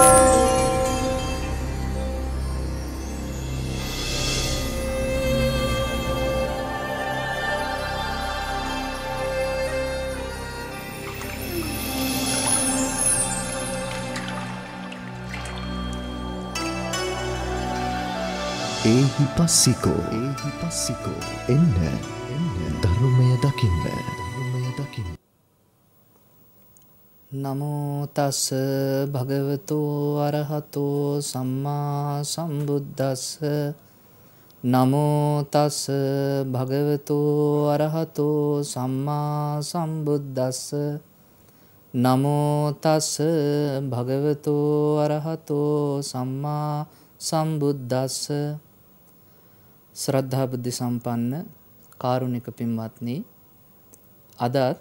එහි පස්සිකෝ එහි පස්සිකෝ එන්න එන්න ධර්මය දකින්න. නමෝ තස් භගවතෝ අරහතෝ සම්මා සම්බුද්දස්ස නමෝ තස් භගවතෝ අරහතෝ සම්මා සම්බුද්දස්ස නමෝ තස් භගවතෝ අරහතෝ සම්මා සම්බුද්දස්ස ශ්‍රද්ධා බුද්ධ සම්පන්න කාරුණික පින්වත්නි අදත්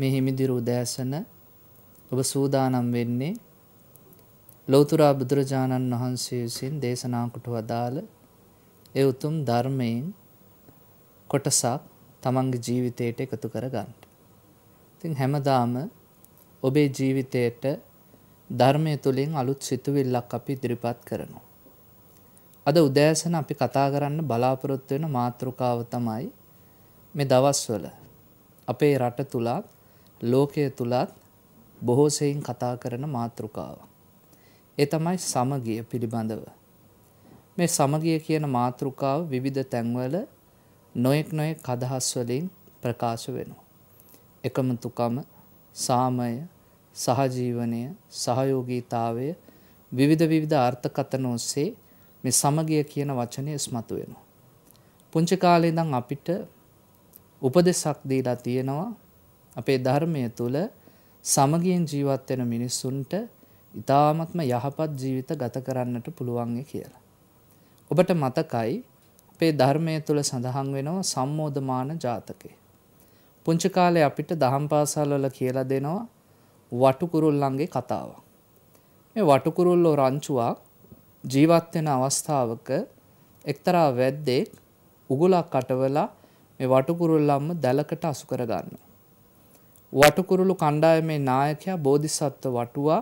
මෙහිමිදිරු උදෑසන ඔබ සූදානම් වෙන්නේ ලෞතුරා බුදුරජාණන් වහන්සේ විසින් දේශනා කොට වදාළ ඒ උතුම් ධර්මයෙන් කොටසක් තමන්ගේ ජීවිතයට එකතු කරගන්න. ඉතින් හැමදාම ඔබේ ජීවිතයට ධර්මය තුළින් අලුත් සිතුවිල්ලක් අපි ඉදිරිපත් කරනවා. අද උදෑසන අපි කතා කරන්න බලාපොරොත්තු වෙන මාතෘකාව තමයි මේ දවස්වල අපේ රට තුලත් ලෝකය තුලත් බොහෝ සෙයින් කතා කරන මාතෘකාවක්. ඒ තමයි සමගිය පිළිබඳව. මේ සමගිය කියන මාතෘකාව විවිධ තැන්වල නොයෙක් නොයෙක් අදහස් වලින් ප්‍රකාශ වෙනවා. එකමුතුකම, සාමය, සහජීවනය, සහයෝගීතාවය විවිධ විවිධ අර්ථකථන ඔස්සේ මේ සමගිය කියන වචනය ඉස්මතු වෙනවා. පුංචි කාලේ ඉඳන් අපිට උපදෙසක් දීලා තියෙනවා අපේ ධර්මය තුළ සමගියෙන් ජීවත් වෙන මිනිස්සුන්ට ඉතාමත්ම යහපත් ජීවිත ගත කරන්නට පුළුවන්ය කියලා. ඔබට මතකයි අපේ ධර්මය තුළ සඳහන් වෙනවා සම්මෝධමාන ජාතකය. පුංචි කාලේ අපිට දහම් පාසල්වල කියලා දෙනවා වටුකුරුල්ලන්ගේ කතාව. මේ වටුකුරුල්ලෝ රංචුවක් ජීවත් වෙන අවස්ථාවක එක්තරා වැද්දෙක් උගුලක් අටවලා මේ වටුකුරුල්ලම්ම දැලකට අසු කරගන්නවා. වටකුරුළු කණ්ඩායමේ නායකයා බෝධිසත්ව වටුවා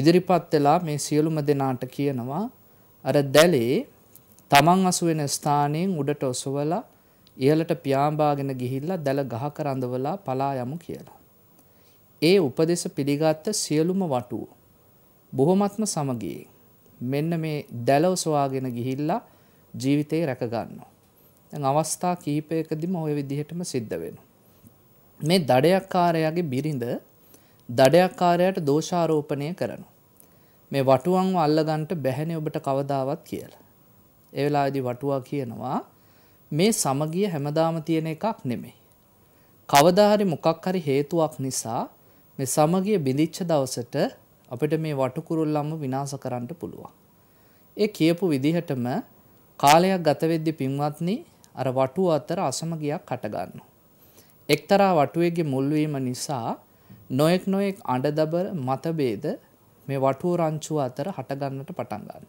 ඉදිරිපත් වෙලා මේ සියලුම දෙනාට කියනවා අර දැලේ තමන් අසු වෙන ස්ථානයෙන් උඩට ඔසවලා ඉහළට පියාඹාගෙන ගිහිල්ලා දැල ගහක රඳවලා පලා යමු කියලා. ඒ උපදේශ පිළිගත් සියලුම වටුව බොහොමත්ම සමගියේ මෙන්න මේ දැල ඔසවාගෙන ගිහිල්ලා ජීවිතේ රැක ගන්නවා. දැන් අවස්ථා කිහිපයකදීම ওই විදිහටම සිද්ධ වෙනවා. මේ දඩයක්කාරයාගේ බිරිඳ දඩයක්කාරයට දෝෂාරෝපණය කරනු. මේ වටුවන්ව අල්ලගන්ට බැහැන ඔබට කවදාවත් කියලා. එවෙලාදි වටුවා කියනවා මේ සමගිය හැමදාම තියෙන එකක් නෙමෙයි. කවදාහරි මොකක් හරි හේතුවක් නිසා මේ සමගිය බිඳිච්ච දවසට අපිට මේ වටකුරුල්ලම්ම විනාශ කරන්න පුළුවන්. ඒ කියපු විදිහටම කාලයක් ගත වෙද්දී පින්වත්නි අර වටුව අතර අසමගියක් හටගන්නවා. එක්තරා වටුවේගේ මුල්වීම නිසා නොයෙක් නොයෙක් අඩදබර මතබේද මේ වටුව රංචුව අතර හටගන්නට පටන්ගන්න.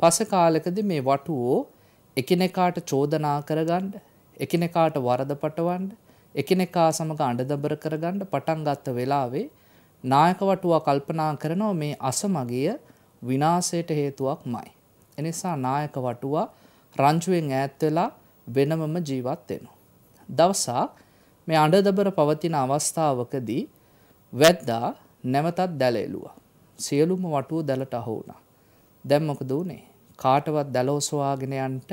පස කාලකද මේ වටුවෝ එකිනෙකාට චෝදනා කරගණ්ඩ එකිනෙකාට වරද පටවන්ඩ එකිනෙකා සමඟ අඩදබර කරගණ්ඩ පටන්ගත්ත වෙලාවේ නායක වටුවා කල්පනා කරනෝ මේ අසමගිය විනාසයට හේතුවක් මයි. එනිසා නායක වටුවා රංචුවෙන් ඈත්වෙලා වෙනමම ජීවත් වෙනවා. දවසාක් මේ අඩදබර පවතින අවස්ථාවකදී වැද්දා නැවතත් දැලෙලුවා. සියලුම වටුව දැලට අහු වුණා. දැන් මොකද උනේ? කාටවත් දැලෝසවාගෙන යන්නට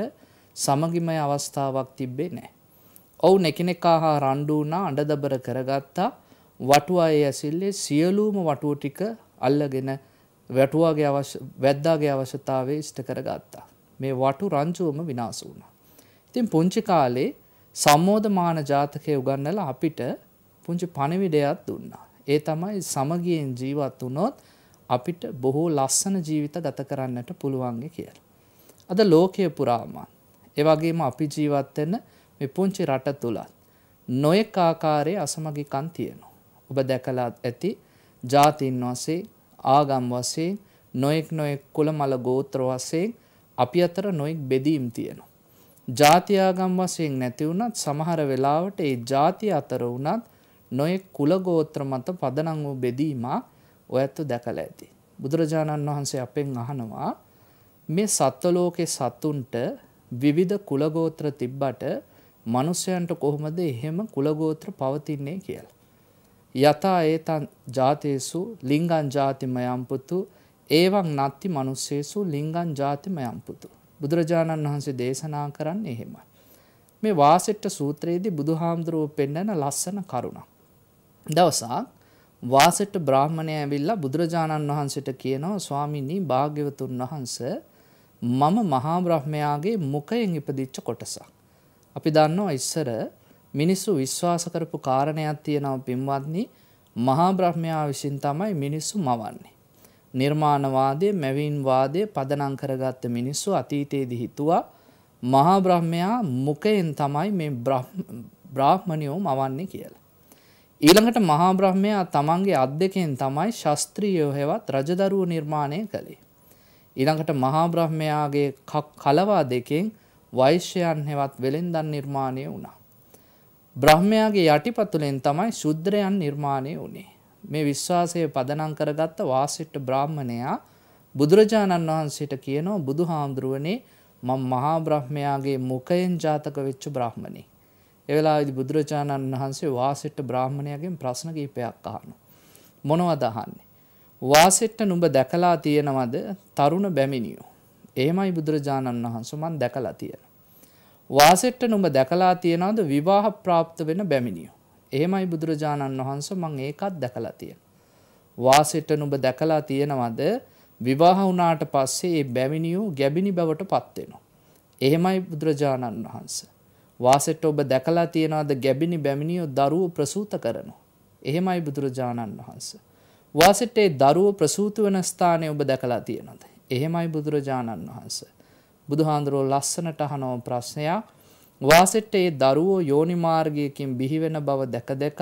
සමගිමය අවස්ථාවක් තිබ්බේ නැහැ. ඔවුන් එකිනෙකා හා රණ්ඩු වුණා, අඬදබර කරගත්තා. වටුව අය ඇසිල්ලේ සියලුම වටුව ටික අල්ලගෙන වැටුවාගේ අවශ්‍ය වැද්දාගේ අවශ්‍යතාවය ඉෂ්ට කරගත්තා. මේ වටු රංචුවම විනාශ වුණා. ඉතින් පුංචි කාලේ සම්මෝධමාන ජාතකය උගන්නලා අපිට පුංචි පණිවිඩයක් දුන්නා. ඒ තමයි සමගියෙන් ජීවත් වුණොත් අපිට බොහෝ ලස්සන ජීවිත ගත කරන්නට පුළුවන් කියලා. අද ලෝකය පුරාම ඒ වගේම අපි ජීවත් වෙන මේ පුංචි රට තුලත් නොඑක ආකාරයේ අසමගිකම් තියෙනවා. ඔබ දැකලා ඇති ජාතීන් වශයෙන් ආගම් වශයෙන් නොඑක් නොඑක් කුල මල ගෝත්‍ර වශයෙන් අපි අතර නොඑක් බෙදීම් තියෙනවා. ජාතියාගම් වශයෙන් නැති වුණත් සමහර වෙලාවට ඒ ಜಾති අතර වුණත් නොයෙක් කුල ගෝත්‍ර මත පදනම් වූ බෙදීමක් ඔයත් දැකලා ඇති. බුදුරජාණන් වහන්සේ අපෙන් අහනවා මේ සත්ත්ව ලෝකේ සතුන්ට විවිධ කුල ගෝත්‍ර තිබ්බට මිනිසයන්ට කොහොමද එහෙම කුල ගෝත්‍ර පවතින්නේ කියලා. යතා ඒතං ජාතේසු ලිංගං ජාතිමයම් පුතු එවං නත්ති මිනිස්සේසු ලිංගං ජාතිමයම් පුතු බුදුරජාණන් වහන්සේ දේශනා කරන්න එහෙම. මේ වාසෙට්ට සූත්‍රයේදී බුදුහාමුදුරුව පෙන්නන ලස්සන කරුණක්. දවසා වාසෙට්ට බ්‍රාහ්මණය ඇවිල්ලා බුදුරජාණන් වහන්සේට කියනවා ස්වාමීනි භාග්‍යවතුන් වහන්ස මම මහා බ්‍රහ්මයාගේ මුඛයෙන් ඉපදිච්ච කොටසක්. අපි දන්නවා ඉස්සර මිනිස්සු විශ්වාස කරපු කාරණයක් තියෙනවා පින්වත්නි මහා බ්‍රහ්මයා විසින් තමයි මිනිස්සු මවන්නේ. නිර්මාණවාදය මැවින්වාදය පදනං කරගත්ත මිනිස්සු අතීතයේදි හිතුවා මහා බ්‍රහ්මයා මොකයෙන් තමයි මේ බ්‍රාහ්මණයෝ මවන්නේ කියලා. ඊළඟට මහා බ්‍රහ්මයා තමන්ගේ අත් දෙකෙන් තමයි ශාස්ත්‍රීයෝ හෙවත් රජදරුව නිර්මාණය කළේ. ඊළඟට මහා බ්‍රහ්මයාගේ කලවා දෙකෙන් වෛශ්‍යයන් හෙවත් වෙළෙන්දන් නිර්මාණය වුණා. බ්‍රහ්මයාගේ යටිපතුලෙන් තමයි ශුද්‍රයන් නිර්මාණය වුණේ. මේ විශ්වාසය පදනම් කරගත්ත වාසිට්ට බ්‍රාහ්මණයා බුදුරජාණන් වහන්සේට කියනවා බුදුහාමුදුරුවනේ මම මහා බ්‍රහ්මයාගේ මුඛයෙන් ජාතක වෙච්ච බ්‍රාහ්මණේ. ඒ වෙලාවේදී බුදුරජාණන් වහන්සේ වාසිට්ට බ්‍රාහ්මණයාගෙන් ප්‍රශ්න කිහිපයක් අහනවා. මොනවද අහන්නේ? වාසිට්ට නුඹ දැකලා තියෙනවද තරුණ බැමිණියෝ? එහෙමයි බුදුරජාණන් වහන්සේ මන් දැකලා තියෙනවා. වාසෙට්ට නුඹ දැකලා තියනවද විවාහ ප්‍රාප්ත වෙන බැමිණියෝ. එහෙමයි බුදුරජාණන් වහන්ස මං ඒකත් දැකලා තියෙන. වාසෙට නුඹ දැකලා තියෙනවද විවාහ වුණාට පස්සේ ඒ බැවිනියෝ ගැබිනි බවට පත් වෙනවා. එහෙමයි බුදුරජාණන් වහන්ස. වාසෙට ඔබ දැකලා තියෙනවද ගැබිනි බැමිනියෝ දරුවෝ ප්‍රසූත කරනවා. එහෙමයි බුදුරජාණන් වහන්ස. වාසෙට ඒ දරුවෝ ප්‍රසූත වෙන ස්ථානය ඔබ දැකලා තියෙනවද? එහෙමයි බුදුරජාණන් වහන්ස. බුදුහාඳුරෝ ලස්සනට අහනෝ ප්‍රශ්නයක් වාසෙට්ට ඒ දරුවෝ යෝනි මාර්ගයකින් බිහිවෙන බව දැක දෙකත්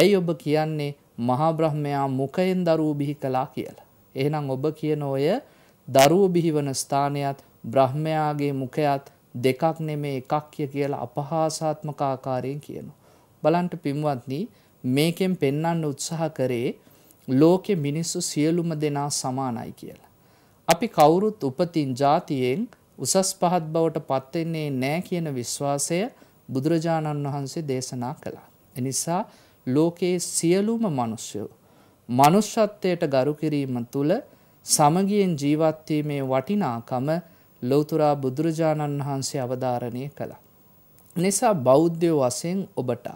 ඇයි ඔබ කියන්නේ මහා බ්‍රහ්මයා මුඛයෙන් දරුවෝ බිහි කළා කියලා. එහෙනම් ඔබ කියන ඔය දරුවෝ බිහිවන ස්ථානයත් බ්‍රහ්මයාගේ මුඛයත් දෙකක් නෙමේ එකක් කියලා අපහාසාත්මක ආකාරයෙන් කියනවා. බලන්න පින්වත්නි මේකෙන් පෙන්වන්න උත්සාහ කරේ ලෝකෙ මිනිස්සු සියලුම දෙනා සමානයි කියලා. අපි කවුරුත් උපතින් જાතියෙන් උසස් පහත් බවට පත්වෙන්නේ නෑ කියන විශ්වාසය බුදුරජාණන් වහන්සේ දේශනා කළා. එනිසා ලෝකයේ සියලුම මිනිස්සු මනුෂ්‍යත්වයට ගරු කිරීම තුළ සමගියෙන් ජීවත්වීමේ වටිනාකම ලෞතුරා බුදුරජාණන් වහන්සේ අවධාරණය කළා. නිසා බෞද්ධයෝ වශයෙන් ඔබටත්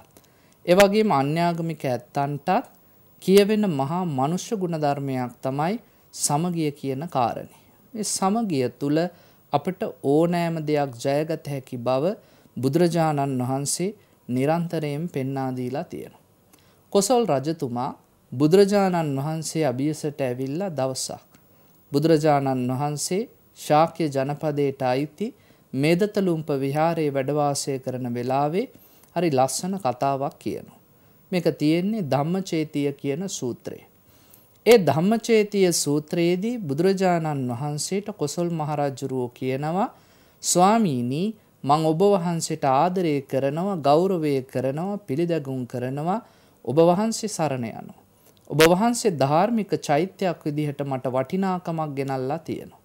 එවගේම අන්‍යාගමික ඇත්තන්ටත් කියවෙන මහා මනුෂ්‍ය ගුණධර්මයක් තමයි සමගිය කියන කාරණේ. මේ සමගිය තුල අපට ඕනෑම දෙයක් ජයගත හැකි බව බුදුරජාණන් වහන්සේ නිරන්තරයෙන් පෙන්වා දීලා තියෙනවා. කොසල් රජතුමා බුදුරජාණන් වහන්සේ අභියසට ඇවිල්ලා දවසක් බුදුරජාණන් වහන්සේ ශාක්‍ය ජනපදයට අයිති මේදතලුම්ප විහාරයේ වැඩවාසය කරන වෙලාවේ හරි ලස්සන කතාවක් කියනවා. මේක තියෙන්නේ ධම්මචේතිය කියන සූත්‍රයේ. ඒ ධම්මචේතිය සූත්‍රයේදී බුදුරජාණන් වහන්සේට කොසල් මහරජුරුවෝ කියනවා ස්වාමීනි මං ඔබ වහන්සේට ආදරය කරනවා ගෞරවය කරනවා පිළිදැගුම් කරනවා ඔබ වහන්සේ සරණ යනවා. ඔබ වහන්සේ ධාර්මික චෛත්‍යයක් විදිහට මට වටිනාකමක් ගෙනල්ලා තියෙනවා.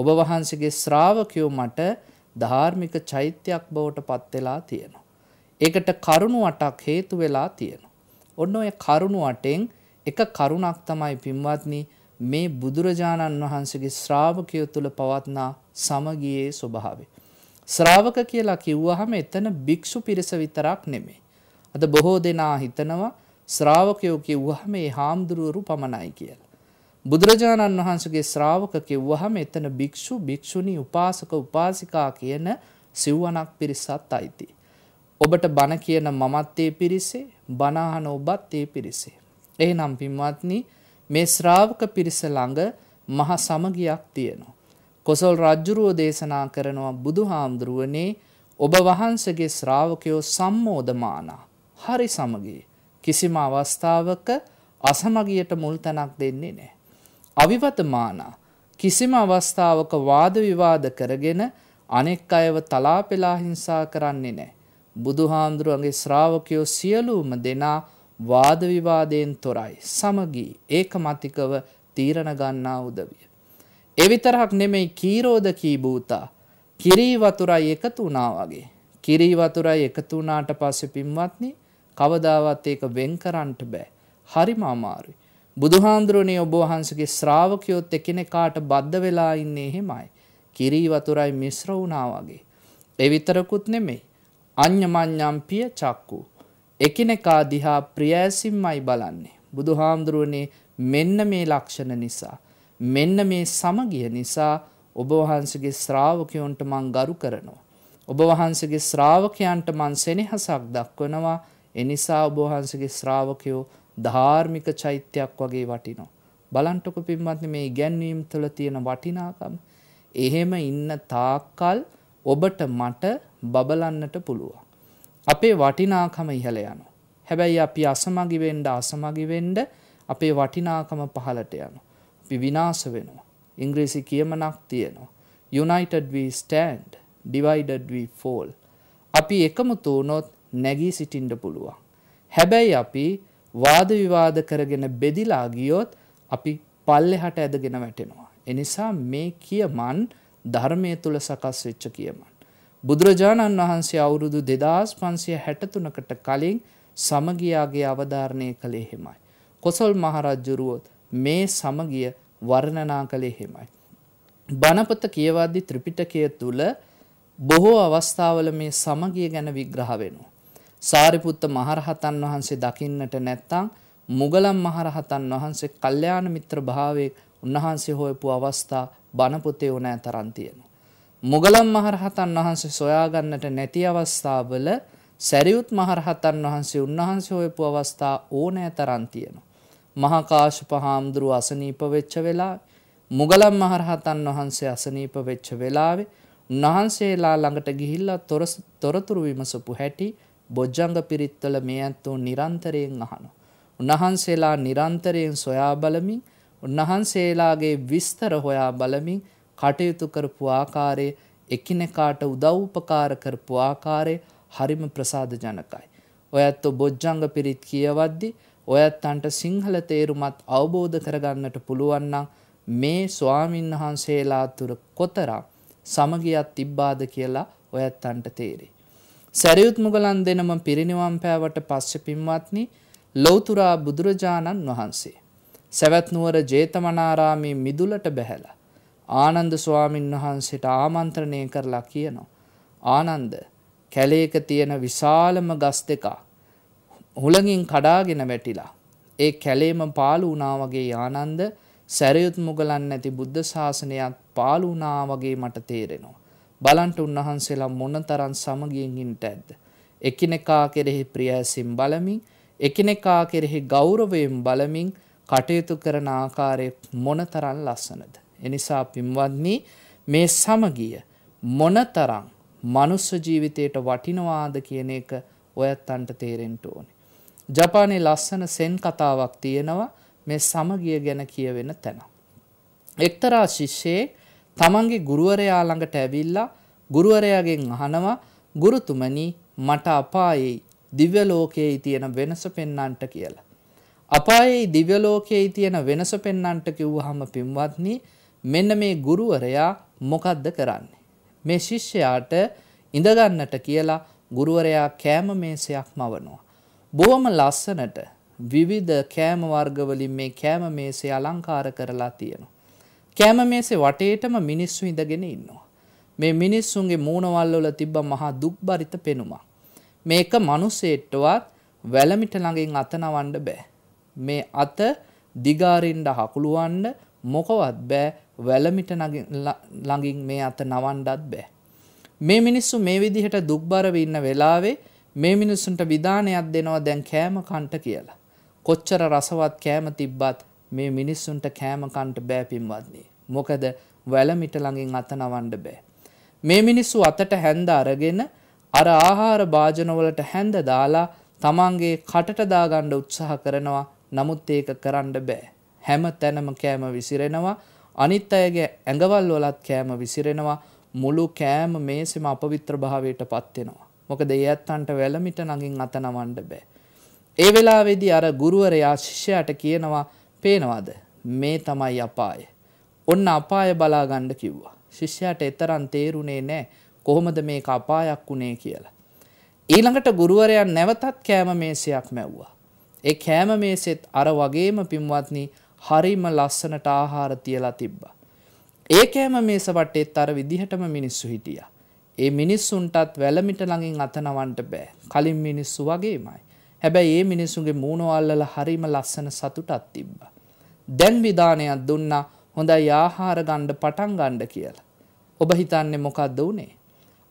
ඔබ වහන්සේගේ ශ්‍රාවකයෝ මට ධාර්මික චෛත්‍යයක් බවට පත් වෙලා තියෙනවා. ඒකට කරුණු අටක් හේතු වෙලා තියෙනවා. ඔන්න ඔය කරුණු අටෙන් එක කරුණක් තමයි පින්වත්නි මේ බුදුරජාණන් වහන්සේගේ ශ්‍රාවකයෝ තුල පවත්නා සමගියේ ස්වභාවය. ශ්‍රාවක කියලා කිව්වහම එතන භික්ෂු පිරිස විතරක් නෙමෙයි. අද බොහෝ දෙනා හිතනවා ශ්‍රාවකයෝ කිව්වහම මේ හාමුදුරුවරු පමණයි කියලා. බුදුරජාණන් වහන්සේගේ ශ්‍රාවක කිව්වහම එතන භික්ෂු භික්ෂුණී උපාසක උපාසිකා කියන සිව්වණක් පිරිසත් අයිති. ඔබට බණ කියන මමත් ඒ පිරිසේ, බණ ඔබත් ඒ පිරිසේ. එහෙනම් පින්වත්නි මේ ශ්‍රාවක පිරිස ළඟ මහා සමගියක් තියෙනවා. කොසල් රජ්ජුරුව දේශනා කරනවා බුදුහාමුදුරුවනේ ඔබ වහන්සේගේ ශ්‍රාවකයෝ සම්මෝධමානා හරි සමගී කිසිම අවස්ථාවක අසමගියට මුල් තැනක් දෙන්නේ නැහැ. අවිවතමානා කිසිම අවස්ථාවක වාද විවාද කරගෙන අනෙක් අයව තලාපෙලා හිංසා කරන්නේ නැහැ. බුදුහාමුදුරුවන්ගේ ශ්‍රාවකයෝ සියලුම දෙනා වාද විවාදයෙන් තොරයි සමගී ඒකමතිකව තීරණ ගන්නා උදවිය. එවිතරක් නෙමෙයි කීරෝද කී භූතා කිරී වතුරයි එකතු වුණා වගේ. කිරී වතුරයි එකතු වුණාට පස්සේ පින්වත්නි කවදාවත් ඒක වෙන් කරන්නට බෑ. හරිම අමාරුයි. බුදුහාඳුරනේ ඔබ වහන්සේගේ ශ්‍රාවකයොත් එකිනෙකාට බද්ධ වෙලා ඉන්නේ එහෙමයි. කිරී වතුරයි මිශ්‍ර වුණා වගේ. ඒ විතරකුත් නෙමෙයි. අඤ්ඤමඤ්ඤම්පිය චක්කු එකිනෙකා දිහා ප්‍රියෑසින්මයි බලන්නේ. බුදුහාමුදුරුවනේ මෙන්න මේ ලක්ෂණ නිසා. මෙන්න මේ සමගිය නිසා ඔබ වහන්සේගේ ශ්‍රාවකයොන්ට මං ගරු කරනවා. ඔබ වහන්සේගේ ශ්‍රාවකයන්ට මං සෙනෙහසක් දක්වනවා. එනිසා ඔබ වහන්සේගේ ශ්‍රාවකයෝ ධාර්මික චෛත්‍යයක් වගේ වටිනවා. බලන්ටක පින්වත්නි මේ ඉගැන්වීම් තුළ තියෙන වටිනාකම. එහෙම ඉන්න තාක්කල් ඔබට මට බබලන්නට පුළුවන්. අපේ වටිනාකම ඉහළ යනවා. හැබැයි අපි අසමගි වෙන්න අසමගි වෙන්න අපේ වටිනාකම පහළට යනවා. අපි විනාශ වෙනවා. ඉංග්‍රීසි කියමනක් තියෙනවා. United we stand, divided we fall. අපි එකමුතු වුණොත් නැගී සිටින්න පුළුවන්. හැබැයි අපි වාද විවාද කරගෙන බෙදිලා ගියොත් අපි පල්ලෙහාට ඇදගෙන වැටෙනවා. එනිසා මේ කියමන් ධර්මයේ තුල සකස් වෙච්ච කියමන්. බුදුරජාණන් වහන්සේ අවුරුදු දෙදස් පන්සිය හැටතුනකට කලින් සමගියාගේ අවධාරණය කළේ හෙමයි. කොසල් මහරජ්ජුරුවොත් මේ සමගිය වර්ණනා කළේ හෙමයි. බණපත කියවද්දි ත්‍රිපිටකය තුළ බොහෝ අවස්ථාවල මේ සමගිය ගැන විග්‍රහ වෙනවා. සාරිපුත්ත මහරහතන් වහන්සේ දකින්නට නැත්තං මුගලම් මහරහතන් වහන්සේ කල්්‍යයාන මිත්‍ර භාවය උන්වහන්සේ හොයපු අවස්ථා බණපොතේ ඕනෑ තරන්තියනවා. මුගලම් මහරහතන් වහන්සේ සොයාගන්නට නැති අවස්ථාවල සැරියුත් මහරහතන් වහන්සේ උන්වහන්සේ හොයපු අවස්ථා ඕනෑ තරම් තියෙනවා. මහකාශ්‍යප හාමුදුරුව අසනීප වෙච්ච වෙලාවේ මුගලම් මහරහතන් වහන්සේ අසනීප වෙච්ච වෙලාවේ උන්වහන්සේලා ළඟට ගිහිල්ලා තොරතුරු විමසපු හැටි බොජ්ජංග පිරිත්වල මේ ඇත්තෝ නිරන්තරයෙන් අහනවා. උන්වහන්සේලා නිරන්තරයෙන් සොයා බලමින් උන්වහන්සේලාගේ විස්තර හොයා බලමින් කටයුතු කරපු ආකාරය එකිනෙකාට උදව්පකාර කරපු ආකාරය හරිම ප්‍රසාද ජනකයි. ඔයත් බොජ්ජංග පිරිත් කියවද්දි ඔයත් අන්ට සිංහල තේරුමත් අවබෝධ කරගන්නට පුළුවන්නම් මේ ස්වාමීන් වහන්සේලා තුර කොතරම් සමගියත් තිබ්බාද කියලා ඔයත් අන්ට තේරේ. සැරියුත් මුගලන් දෙනම පිරිනිවම් පෑවට පස්ස පින්වත්නි ලෞතුරා බුදුරජාණන් වහන්සේ. සැවැත්නුවර ජේතමනාරාමී මිදුලට බැහැලා. ආනන්ද ස්වාමින් වහන්සේට ආමන්ත්‍රණය කරලා කියනවා. ආනන්ද කැලේක තියෙන විශාලම ගස් දෙක හුළඟින් කඩාගෙන වැටිලා. ඒ කැලේම පාලු වුණා වගේ ආනන්ද සැරයුත් මුගලන් නැති බුද්ධ ශාසනයත් පාලු වුණා වගේ මට තේරෙනවා. බලන්ට උන්වහන්සේලා මොනතරම් සමගියෙන් ඉන්නට ඇද්ද. එකිනෙකා කෙරෙහි ප්‍රියසින් බලමින් එකිනෙකා කෙරෙහි ගෞරවයෙන් බලමින් කටයුතු කරන ආකාරය මොනතරම් ලස්සනද. එනිසා පින්වත්නි මේ සමගිය මොනතරම් මනුස්ස ජීවිතයට වටිනවාද කියන එක ඔයත්තන්ට තේරෙන්න ඕනේ. ජපානයේ ලස්සන සෙන් කතාවක් තියෙනවා මේ සමගිය ගැන කියවෙන තැන. එක්තරා ශිෂ්‍යයෙක් තමන්ගේ ගුරුවරයා ළඟට ඇවිල්ලා ගුරුවරයාගෙන් අහනවා ගුරුතුමනි මට අපායේ දිව්‍ය ලෝකයේ තියෙන වෙනස පෙන්වන්නට කියලා. අපායේ දිව්‍ය ලෝකයේ තියෙන වෙනස පෙන්වන්නට කිව්වහම පින්වත්නි මෙන්න මේ ගුරුවරයා මොකද්ද කරන්නේ. මේ ශිෂ්‍යයාට ඉඳගන්නට කියලා ගුරුවරයා කෑම මේසයක් මවනවා. බොහොම ලස්සනට විවිධ කෑම වර්ගවලින් මේ කෑම මේසේ අලංකාර කරලා තියෙනවා. කෑම මේසේ වටේටම මිනිස්සු ඉඳගෙන ඉන්නවා. මේ මිනිස්සුන්ගේ මූුණවල්ලොල තිබ්බ මහා දුක්බරිත පෙනුමක්. මේක මනුසේට්ටවත් වැලමිට ළඟින් අතනවන්ඩ බෑ. මේ අත දිගාරින්ඩ හකුළුවන්ඩ මොකවත් බෑ වැලමිට ළඟින් මේ අත නවන්ඩත් බෑ. මේ මිනිස්සු මේ විදිහට දුක්බරව ඉන්න වෙලාවේ මේ මිනිස්සුන්ට විධානයක් දෙනවා දැන් කෑම කන්ට කියලා. කොච්චර රසවත් කෑම තිබ්බත් මේ මිනිස්සුන්ට කෑමකන්ට බෑපින්වත්න්නේ. මොකද වැලමිට ළඟින් අත නවන්ඩ බෑ. මේ මිනිස්සු අතට හැන්ද අරගෙන අර ආහාර භාජනවලට හැන්ද දාලා තමන්ගේ කටට දාගණ්ඩ උත්සාහ කරනවා නමුත් ඒක කරන්න බෑ. හැම තැනම කෑම විසිරෙනවා අනිත් අයගේ ඇඟවල් වලත් කෑම විසිරෙනවා මුළු කෑම මේසෙම අපවිත්‍ර භාවයට පත්වෙනවා. මොකද ඒ ඇත්තන්ට වැලමිට නගින් අත නවන්න බෑ. ඒ වෙලාවේදී අර ගුරුවරයා ශිෂ්‍යයට කියනවා පේනවාද මේ තමයි අපාය. ඔන්න අපාය බලාගණ්ඩ කිව්වා. ශිෂ්‍යයට එතරන් තේරුණේ නෑ කොහොමද මේ අපායක් වුණේ කියලා. ඊළඟට ගුරුවරයන් නැවතත් කෑම මේසයක් මැව්වා. ඒ කෑම මේසෙත් අර වගේම පින්වත්නී හරිම ලස්සනට ආහාර තියලා තිබ්බා. ඒකෑම මේසවටේත් අර විදිහටම මිනිස්සු හිටියා. ඒ මිනිස්සුන්ටත් වැලමිට ළඟින් අතනවන්ට බෑ. කලින් මිනිස්සු වගේමයි. හැබැයි ඒ මිනිස්සුගේ මූුණවල්ලල හරිම ලස්සන සතුටත් තිබ්බා. දැන් විධානයක් දුන්නා හොඳයි ආහාර ගණ්ඩ පටන් ගණ්ඩ කියලා. ඔබ හිතන්නේ මොකක්ද වනේ.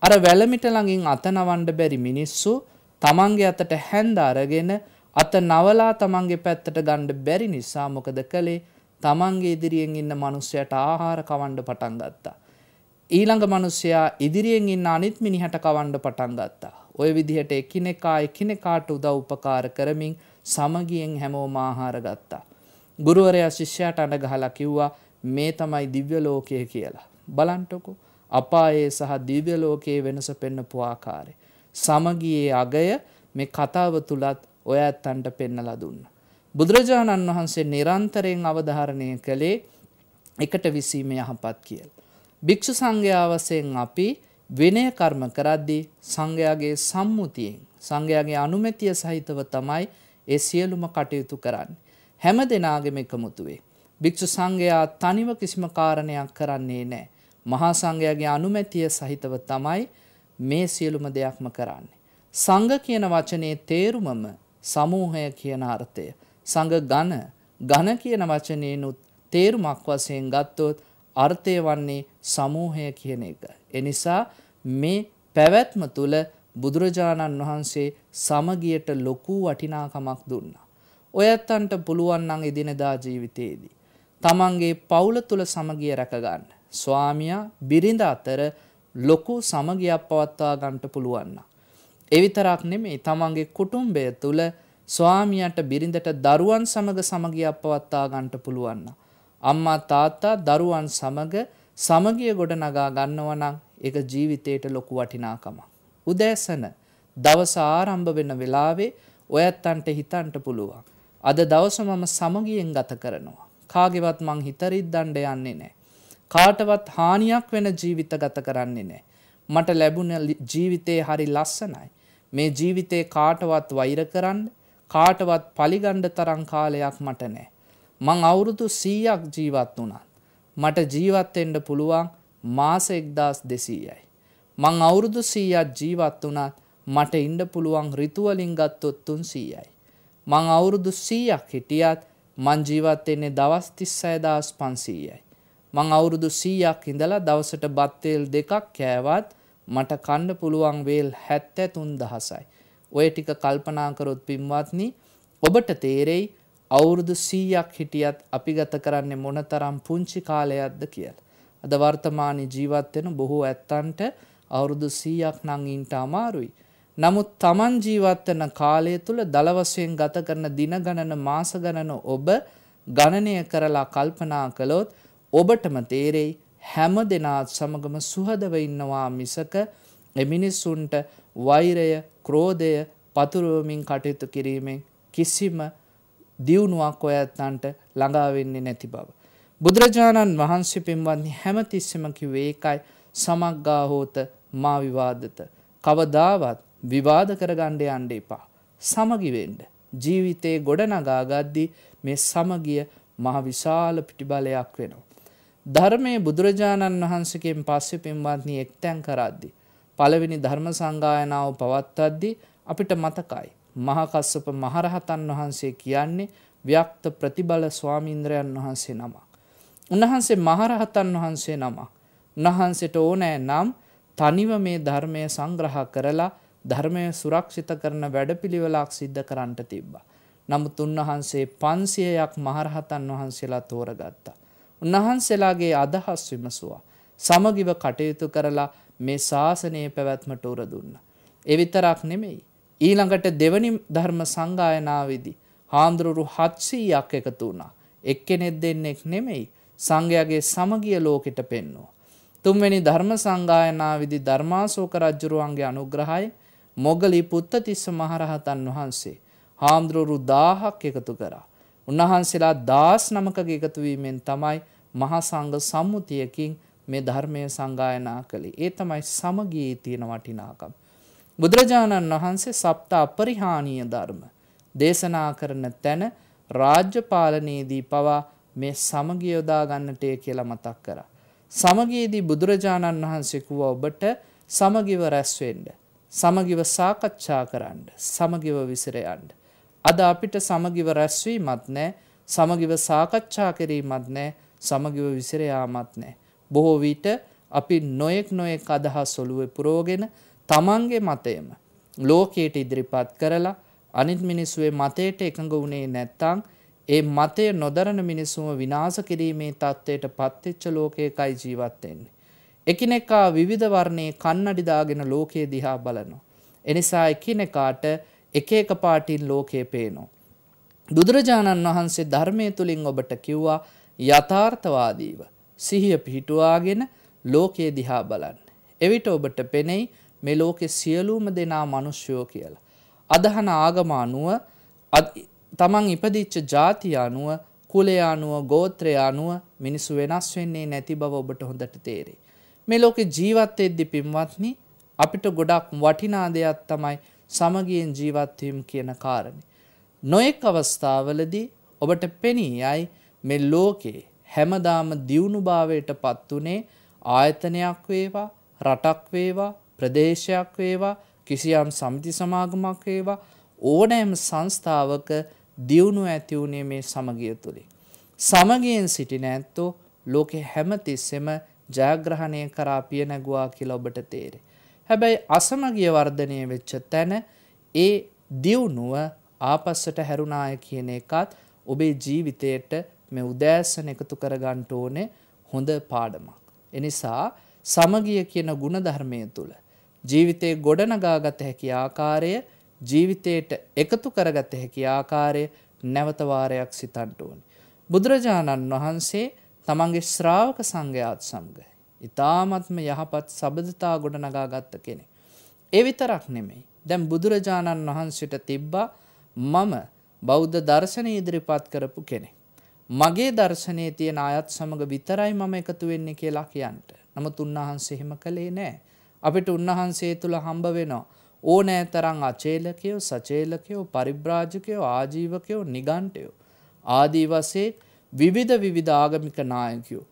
අර වැලමිට ළඟින් අතනවන්ඩ බැරි මිනිස්සු තමන්ගේ අතට හැන්ද අරගෙන අත නවලා තමන්ගේ පැත්තට ගණ්ඩ බැරි නිසා මොකද කළේ තමන්ගේ ඉදිරියෙන් ඉන්න මනුස්සයට ආහාර කවන්ඩ පටන් ගත්තා. ඊළඟ මනුස්සයා ඉදිරියෙන් ඉන්න අනිත් මිනිහට කවන්ඩ පටන් ගත්තා. ඔය විදිහට එකිනෙකා එකිනෙකාට උදව් උපකාර කරමින් සමගියෙන් හැමෝම ආහාර ගත්තා. ගුරුවරයා ශිෂ්‍යයට අඩ ගහලා කිව්වා මේ තමයි දිව්‍ය ලෝකය කියලා. බලන්ටකු අපායේ සහ දිව්‍ය ලෝකයේ වෙනස පෙන්නපු ආකාරය. සමගියේ අගය මේ කතාව තුළත් ඔය ඇත්තන්ට පෙන්නලා දුන්න. බුදුරජාණන් වහන්සේ නිරන්තරයෙන් අවධාරණය කළේ එකට විසීම යහපත් කියල. භික්‍ෂු සංඝ්‍යාවසයෙන් අපි විනය කර්ම කරද්දී සංඝයාගේ සම්මුතියෙන් සංඝයාගේ අනුමැතිය සහිතව තමයි ඒ සියලුම කටයුතු කරන්න. හැම දෙනාගෙම එකමුතුවේ. භික්‍ෂු සංඝයා තනිව කිසිම කාරණයක් කරන්නේ නෑ. මහා සංඝයාගේ අනුමැතිය සහිතව තමයි මේ සියලුම දෙයක්ම කරන්නේ. සංඝ කියන වචනේ තේරුමම සමූහය කියන අර්ථය. සඟ ඝන ඝන කියන වචනේනුත් තේරුමක් වශයෙන් ගත්තොත් අර්ථය වන්නේ සමූහය කියන එක. එනිසා මේ පැවැත්ම තුළ බුදුරජාණන් වහන්සේ සමගියට ලොකු වටිනාකමක් දුන්නා. ඔයත්තන්ට පුළුවන් නම් එදිනදා ජීවිතයේදී තමන්ගේ පවුල තුල සමගිය රැකගන්න. ස්වාමියා බිරිඳ අතර ලොකු සමගියක් පවත්වා ගන්නට පුළුවන් නම් එවිතරක් නෙමේ තමන්ගේ කුටුම්බය තුළ ස්වාමියන්ට බිරිඳට දරුවන් සමග සමගියක් පවත්වා ගන්නට පුළුවන්. අම්මා තාත්තා දරුවන් සමග සමගිය ගොඩනගා ගන්නවා නම් ඒක ජීවිතේට ලොකු වටිනාකමක්. උදෑසන දවස ආරම්භ වෙන වෙලාවේ ඔයත්තන්ට හිතන්ට පුළුවන්. අද දවස මම සමගියෙන් ගත කරනවා. කාගෙවත් මං හිතරිද්දණ්ඩ යන්නේ නැහැ. කාටවත් හානියක් වෙන ජීවිත ගත කරන්නේ නැහැ. මට ලැබුණ ජීවිතේ හරි ලස්සනයි. මේ ජීවිතේ කාටවත් වෛර කරන්න කාටවත් පලිගණ්ඩ තරම් කාලයක් මට නෑ. මං අවුරුදු සීයක් ජීවත් වුණත්. මට ජීවත්වෙන්ඩ පුළුවන් මාස එක්දස් දෙසීයයි. මං අවුරුදු සීයත් ජීවත් වනත් මට ඉන්ඩ පුළුවන් රිතුවලින් ගත්තොත්තුන් සීයයි. මං අවුරුදු සීයක් හිටියත් මං ජීවත්වෙන්නේ දවස් තිස්සෑදස් පන්සීයයි. මං අවුරුදු සීයක් ඉඳලා දවසට බත්තේල් දෙකක් කෑවත් මට කණ්ඩ පුළුවන් වේල් හැත්තැ තුන් දහසයි. ඔය ටික කල්පනාකරොත් පින්වත්නි ඔබට තේරෙයි අවුරුදු සීයක් හිටියත් අපි ගත කරන්නේ මොනතරම් පුංචි කාලයක්ද කියල. අද වර්තමානය ජීවත්වෙන බොහෝ ඇත්තන්ට අවුරුදු සීයක් නංඉන්ට අමාරුයි. නමුත් තමන් ජීවත්වන කාලය තුළ දළවසයෙන් ගත කරන දින ගණන මාස ගණන ඔබ ගණනය කරලා කල්පනා කළොත් ඔබටම තේරෙයි හැම දෙනාත් සමගම සුහදව ඉන්නවා මිසක එමිනිස්සුන්ට වෛරය ක්‍රෝධය පතුරුවමින් කටයුතු කිරීමෙන් කිසිම දියුණුවක් ඔයත්තන්ට ළඟාවෙන්නේ නැති බව. බුදුරජාණන් වහන්සේ පෙන්වන්නේ හැමතිස්සම කිව්වේ ඒකයි සමග්ගා හෝත මා විවාදත. කවදාවත් විවාද කරගණ්ඩ යන්න එපා. සමගිවෙන්ඩ. ජීවිතයේ ගොඩනගාගද්දී මේ සමගිය මහ විශාල පිටිබලයක් වෙනවා. ධර්මයේ බුදුරජාණන් වහන්සේකෙන් පස්සේ පින්වත්නි එක්තැන් කරද්දි පළවෙනි ධර්ම සංගායනාව පවත්වද්දි අපිට මතකයි මහකස්සප මහරහතන් වහන්සේ කියන්නේ ව්‍යක්ත ප්‍රතිබල ස්වාමීන්ද්‍රයන් වහන්සේ නමක්. උන්වහන්සේ මහරහතන් වහන්සේ නමක්. උන්වහන්සේට ඕනෑ නම් තනිව මේ ධර්මය සංග්‍රහ කරලා ධර්මය සුරක්ෂිත කරන වැඩපිළිවෙලක් සිද්ධ කරන්නට තිබ්බා. නමුත් උන්වහන්සේ 500ක් මහරහතන් වහන්සේලා තෝරගත්තා. උන්වහන්සේලාගේ අදහස් විමසුවා. සමගිව කටයුතු කරලා මේ ශාසනය පැවැත්මට උර දුන්න. එවිතරක් නෙමෙයි. ඊළඟට දෙවනි ධර්ම සංගායනාවේදී හාමුදුරුවරු 700ක් එකතු වුණා. එක්කෙනෙක් දෙන්නෙක් නෙමෙයි සංඝයාගේ සමගිය ලෝකෙට පෙන්වුවා. තුන්වෙනි ධර්ම සංගායනාවේදී ධර්මාශෝක රජුරුවන්ගේ අනුග්‍රහයෙන් මොග්ගලී පුත්තතිස්ස මහරහතන් වහන්සේ හාමුදුරුවරු 1000ක් එකතු කරා. උන්වහන්සේලා දාස් නමකගේ එකතුවීමෙන් තමයි මහා සංඝ සම්මුතියකින් මේ ධර්මය සංගායනා කළේ. ඒ තමයි සමගියේ තියෙන වටිනාකම. බුදුරජාණන් වහන්සේ සප්ත අපරිහානීය ධර්ම දේශනා කරන තැන රාජ්‍ය පාලනයේදී පවා මේ සමගිය යොදා ගන්නටය කියලා මතක් කරා. සමගියේදී බුදුරජාණන් වහන්සේ කිව්වා ඔබට සමගිව රැස් වෙන්න, සමගිව සාකච්ඡා කරන්න, සමගිව විසිර යන්න. අද අපිට සමගිව රැස්වීමත් නැහැ, සමගිව සාකච්ඡා කිරීමත් නැහැ, සමගිව විසිර යාමත් නැහැ. බොහෝ විට අපි නොයෙක් නොයෙක් අදහස් ඔළුවේ පුරෝගෙන තමන්ගේ මතයම ලෝකයට ඉදිරිපත් කරලා අනිත් මිනිස්සුවේ මතයට එකඟ වුණේ නැත්නම් ඒ මතය නොදරන මිනිසුම විනාශ කිරීමේ தත්ත්වයට පත්වෙච්ච ලෝකයකයි ජීවත් වෙන්නේ. එකිනෙකා විවිධ වර්ණයේ කන්නඩි දාගෙන ලෝකය දිහා බලනවා. එනිසා එකිනෙකාට එක එක පාටින් ලෝකයේ පේනවා. බුදුරජාණන් වහන්සේ ධර්මය තුළින් ඔබට කිව්වා යථාර්ථවාදීව සිහිය පිහිටුවාගෙන ලෝකයේ දිහා බලන්න. එවිට ඔබට පෙනෙයි මේ ලෝකෙ සියලුම දෙනා මිනිස්යෝ කියලා. අදහන ආගම අනුව තමන් ඉපදිච්ච ජාතිය අනුව කුලය අනුව ගෝත්‍රය අනුව මිනිසු වෙනස් වෙන්නේ නැති බව ඔබට හොඳට තේරේ. මේ ලෝකෙ ජීවත් වෙද්දි පින්වත්නි අපිට ගොඩක් වටිනා දෙයක් තමයි සමගියෙන් ජීවත්වීම කියන කාරණේ. නොයෙක් අවස්ථාවලදී ඔබට පෙනී යයි මේ ලෝකේ හැමදාම දියුණුභාවයට පත් වුනේ ආයතනයක් වේවා රටක් වේවා ප්‍රදේශයක් වේවා කිසියම් සමිති සමාගමක් වේවා ඕනෑම සංස්ථාවක දියුණු ඇති වුණේ මේ සමගිය තුළින්. සමගියෙන් සිටින ඇත්තෝ ලෝකෙ හැමතිස්සෙම ජයග්‍රහණය කරා පිය නැගුවා කියලා ඔබට තේරේ. හැබැයි අසමගිය වර්ධනය වෙච්ච තැන ඒ දියුණුව ආපස්සට හැරුණාය කියන එකත් ඔබේ ජීවිතයට මේ උදෑසන එකතු කරගන්න ඕනේ හොඳ පාඩමක්. එනිසා සමගිය කියන ಗುಣධර්මය තුල ජීවිතේ ගොඩනගාගත හැකි ආකාරය ජීවිතයට එකතු කරගත හැකි ආකාරය නැවත වාරයක් සිතන්න ඕනේ. බුදුරජාණන් වහන්සේ තමන්ගේ ශ්‍රාවක සංඝයාත් සමග ඉතාමත්ම යහපත් සබඳතා ගොඩනගා ගත්ත කෙනෙ. එවිතරක් නෙමෙයි. දැම් බුදුරජාණන් වහන්සට තිබ්බා මම බෞද්ධ දර්ශනය ඉදිරිපත් කරපු කෙනෙ. මගේ දර්ශනය තියෙන අයත් සමඟ විතරයි මම එකතු වෙන්නේ කියලා කියන්ට. නමුත් උන්වහන්සේ එහෙම කළේ නෑ. අපිට උන්වහන්සේ තුළ හම්බ වෙනවා. ඕනෑ තරං අචේලකයෝ සචේලකයෝ පරිබ්‍රාජකයෝ ආජීවකයෝ නිගන්ටයෝ. ආදී වසේ විවිධ විවිධාගමික නායකයෝ.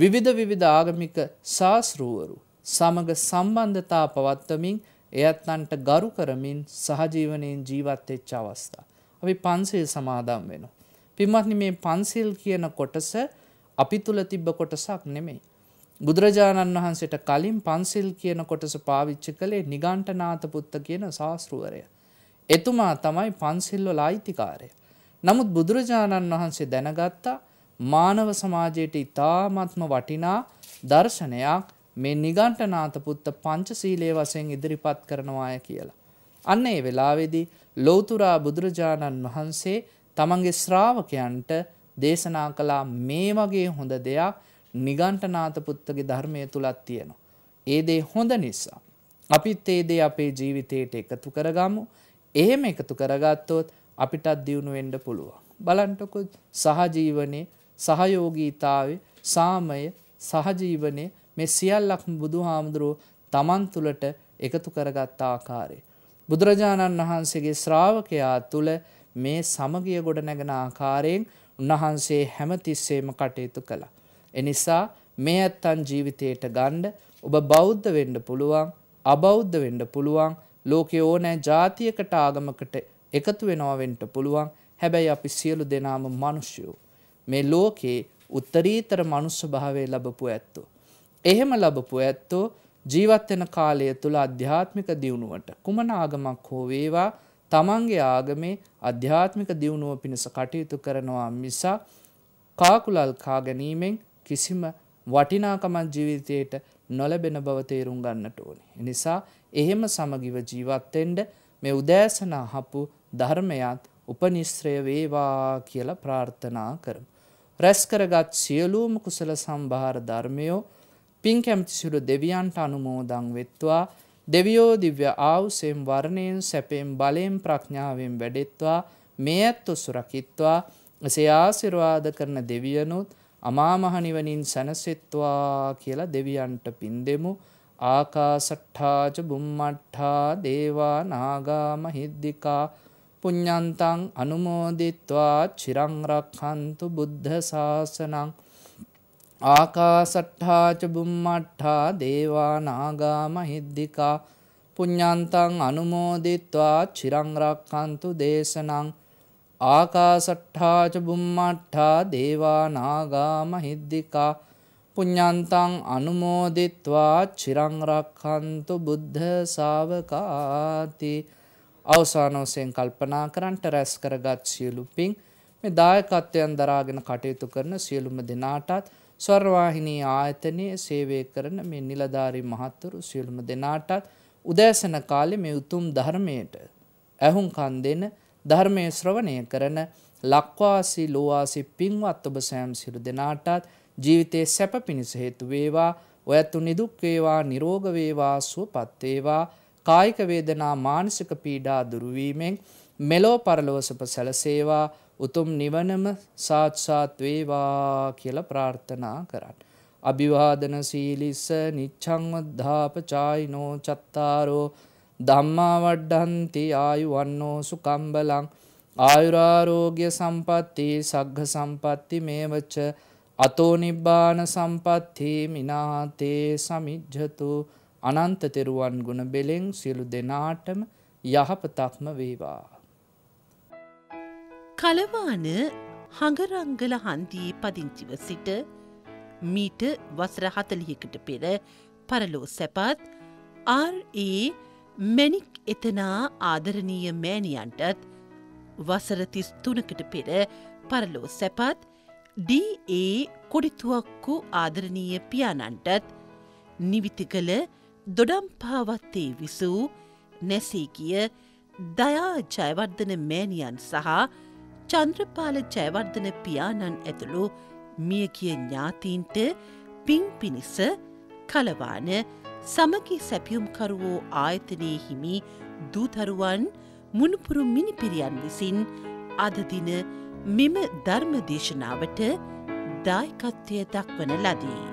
විවිධ විවිධ ආගමික ශාස්ත්‍රූවරු සමග සම්බන්ධතා පවත්වමින් එයත්න්ට ගරු කරමින් සහජීවනයෙන් ජීවත් වෙච්ච අවස්ථා. අපි පන්සිල් සමාදම් වෙනවා. පින්වත්නි මේ පන්සිල් කියන කොටස අපි තුල තිබ්බ කොටසක් නෙමෙයි. බුදුරජාණන් වහන්සේට කලින් පන්සිල් කියන කොටස පාවිච්චි කළේ නිගණ්ඨනාත පුත්ත කියන ශාස්ත්‍රවරය. එතුමා තමයි පන්සිල් වල අයිතිකාරය. නමුත් බුදුරජාණන් වහන්සේ දැනගත්තා මානව සමාජයට ඉතාමත්ම වටිනා දර්ශනයක් මේ නිගණ්ඨනාත පුත්ත පංචශීලයේ වශයෙන් ඉදිරිපත් කරනවාය කියලා. අන්න ඒ වෙලාවේදී ලෞතුරා බුදුරජාණන් වහන්සේ තමන්ගේ ශ්‍රාවකයන්ට දේශනා කළා මේ වගේ හොඳ දෙයක් නිගණ්ඨනාත පුත්තගේ ධර්මයේ තුලත් තියෙනවා. ඒ දේ හොඳ නිසා අපිත් ඒ දේ අපේ ජීවිතයට එකතු කරගමු. එහෙම එකතු කරගත්තොත් අපිටත් දියුණු වෙන්න පුළුවන්. බලන්නකො සහජීවනයේ සහයෝගීතාවේ සාමය සහජීවනය මේ සියල්ලක්ම බුදුහාමුදුරුව තමන් තුළට එකතු කරගත් ආකාරය. බුදුරජාණන් වහන්සේගේ ශ්‍රාවකයා තුළ මේ සමගිය ගොඩ නැගෙන ආකාරයෙන් උන්වහන්සේ හැමතිස්සේම කටයුතු කළා. එනිසා මේ ඇත්තන් ජීවිතයට ගණ්ඩ ඔබ බෞද්ධ වෙන්න පුළුවන් අබෞද්ධ වෙන්න පුළුවන් ලෝකේ ඕනෑ ජාතියකට ආගමකට එකතු වෙනවා වෙන්න පුළුවන් හැබැයි අපි සියලු දෙනාම මිනිස්සුයෝ මේ ලෝකේ උත්තරීතර මනුෂ්‍ය භාවය ලබපු ඇත්තෝ. එහෙම ලබපු ඇත්තෝ ජීවත් වෙන කාලය තුල අධ්‍යාත්මික දියුණුවට කුමන ආගමක් හෝ වේවා තමන්ගේ ආගමේ අධ්‍යාත්මික දියුණුව පිණිස කටයුතු කරනවා මිසා කාකුලල් කා ගැනීමෙන් කිසිම වටිනාකමක් ජීවිතයට නොලැබෙන බව තේරුම් ගන්නට ඕනේ. නිසා එහෙම සමගිව ජීවත් වෙන්න මේ උදෑසන අහපු ධර්මයත් උපනිශ්‍රය වේවා කියලා ප්‍රාර්ථනා කරමු. රැස්කරගත් සියලූම කුසල සම්භාර ධර්මයෝ පින් කැමතිසිරු දෙවියන්ට අනුමෝදං වෙත්වා දෙවියෝ දිව්‍ය ආවුසෙම් වර්ණයෙන් සැපෙන් බලයෙන් ප්‍රඥාවෙන් වැඩෙත්වා මේ ඇත්තු සුරකිත්වා එසේ ආසිරවාද කරන දෙවියනුත් අමාමහනිවනින් සැනසෙත්වා කියලා දෙවියන්ට පින් දෙමු ආකාසට්ඨාච බුම්මට්ඨා දේවා නාගා මහිද්దికා පුඤ්ඤන්තං අනුමෝදිත්වා චිරං රක්ඛන්තු බුද්ධ ශාසනං ආකාසට්ඨා ච බුම්මට්ඨා දේවා නාග මහිද්దికා පුඤ්ඤන්තං අනුමෝදිත්වා චිරං රක්ඛන්තු දේශනං ආකාසට්ඨා ච බුම්මට්ඨා දේවා නාග මහිද්దికා පුඤ්ඤන්තං අනුමෝදිත්වා චිරං රක්ඛන්තු බුද්ධ ශාවකාති අවසානෝසයෙන් කල්පනා කරන්ට රැස් කරගත් සියලු පින් මේ දායකත්වයන් දරාගෙන කටයුතු කරන සියලුම දෙනාටත් ස්වර්වාහිනී ආයතනයේ සේවය කරන මේ නිලධාරී මහත්තුරු සියලුම දෙනාටත් උදෑසන කාලේ මේ උතුම් ධර්මයට ඇහුම්කන් දෙන ධර්මයේ ශ්‍රවණය කරන ලක්වාසී ලෝවාසී පින්වත් ඔබ සෑම් සිරු දෙනාටත් ජීවිතයේ සැප පිණිස හේතු වේවා ඔයත් නිදුක් වේවා නිරෝග වේවා සුවපත් වේවා කායික වේදනා මානසික පීඩා දුරු වීමෙන් මෙලෝ පරලොව සුප සැලසේවා උතුම් නිවනම සාත්සාත් වේවා කියලා ප්‍රාර්ථනා කරන්න. අභිවාදන සීලිස නිච්ඡං වද්ධාපචායිනෝ චත්තාරෝ ධම්මා වඩ්ඩන්ති ආයු වන්නෝ සුකම්බලං ආයුරාරෝග්‍ය සම්පatti සග්ග සම්පatti මේවච අතෝ නිබ්බාන සම්පatti මිනාතේ සමිජ්ජතු අනන්ත තෙරුවන් ගුණ බෙලෙන් සියලු දෙනාටම යහපතක්ම වේවා. කලවාන හඟරංගල හන්දියේ පදිංචිව සිට මීට වසර හතලියකට පෙර පරලෝ සැපත් ආර්ඒ මැනික් එතනා ආදරණීය මෑණියන්ටත් වසර තිස්තුනකට පෙර පරලෝ සැපත් ඩඒ කොඩිතුවක්කු ආදරණීය පියාණන්ටත් නිවිති කළ දොඩම්පාවත්තේ විසූ නැසී ගිය දයා ජයවර්ධන මෑණියන් සහ චන්ද්‍රපාල ජයවර්ධන පියාණන් ඇතුළු මියගිය ඥාතීන්ට පින් පිණිස කලවාන සමගි සැපියුම්කරුවෝ ආයතනයේ හිමි දූතරුවන් මුණුපුරු මිනිපිරියන් විසින් අදදින මෙම ධර්ම දේශනාවට දායකත්වය දක්වන ලදී.